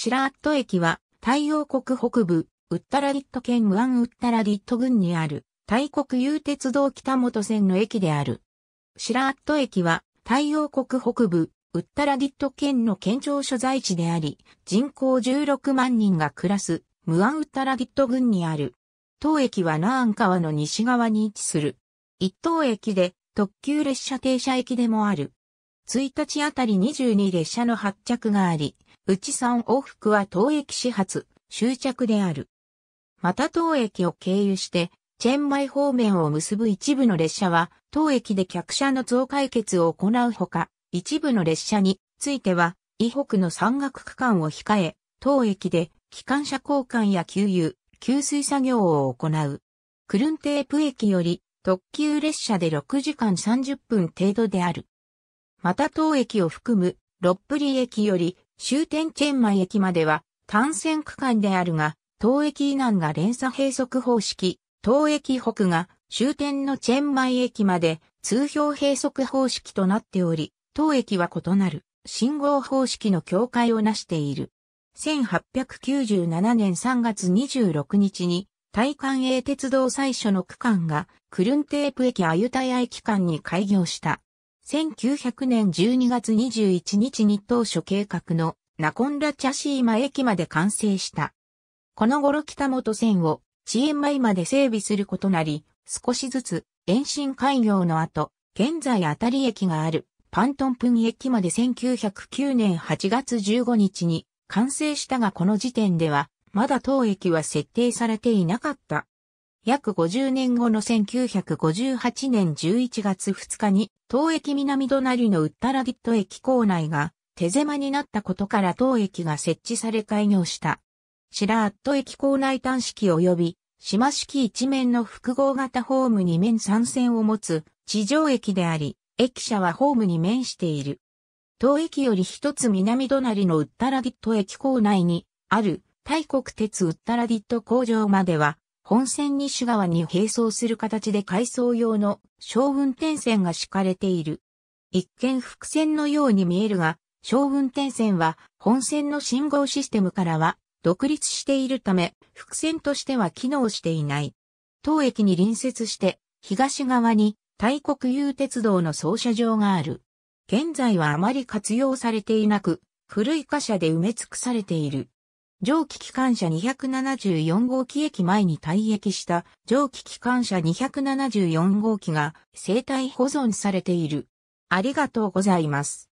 シラーット駅は、太陽国北部、ウッタラディット県ムアンウッタラディット郡にある、大国有鉄道北本線の駅である。シラーット駅は、太陽国北部、ウッタラディット県の県庁所在地であり、人口16万人が暮らす、ムアンウッタラディット郡にある。当駅はナーン川の西側に位置する。一等駅で、特急列車停車駅でもある。1日あたり22列車の発着があり、内山往復は東駅始発、終着である。また東駅を経由して、チェンマイ方面を結ぶ一部の列車は、当駅で客車の増解決を行うほか、一部の列車については、以北の山岳区間を控え、当駅で機関車交換や給油、給水作業を行う。クルンテープ駅より特急列車で6時間30分程度である。また当駅を含むロップリ駅より終点チェンマイ駅までは単線区間であるが、東駅以南が連鎖閉塞方式、東駅北が終点のチェンマイ駅まで通標閉塞方式となっており、当駅は異なる信号方式の境界を成している。1897年3月26日に、大韓英鉄道最初の区間が、クルンテープ駅アユタヤ駅間に開業した。1900年12月21日に当初計画のナコンラチャシーマ駅まで完成した。この頃北本線を支援前まで整備することなり、少しずつ延伸開業の後、現在あたり駅があるパントンプン駅まで1909年8月15日に完成したがこの時点では、まだ当駅は設定されていなかった。約50年後の1958年11月2日に、当駅南隣のウッタラディット駅構内が手狭になったことから当駅が設置され開業した。シラーット駅構内端式及び、島式一面の複合型ホームに面三線を持つ地上駅であり、駅舎はホームに面している。当駅より一つ南隣のウッタラディット駅構内にある、大国鉄ウッタラディット工場までは本線西側に並走する形で改装用の小運転線が敷かれている。一見伏線のように見えるが、小運転線は本線の信号システムからは独立しているため、伏線としては機能していない。当駅に隣接して東側に大国有鉄道の操車場がある。現在はあまり活用されていなく、古い貨車で埋め尽くされている。蒸気機関車274号機駅前に退役した蒸気機関車274号機が生体保存されている。ありがとうございます。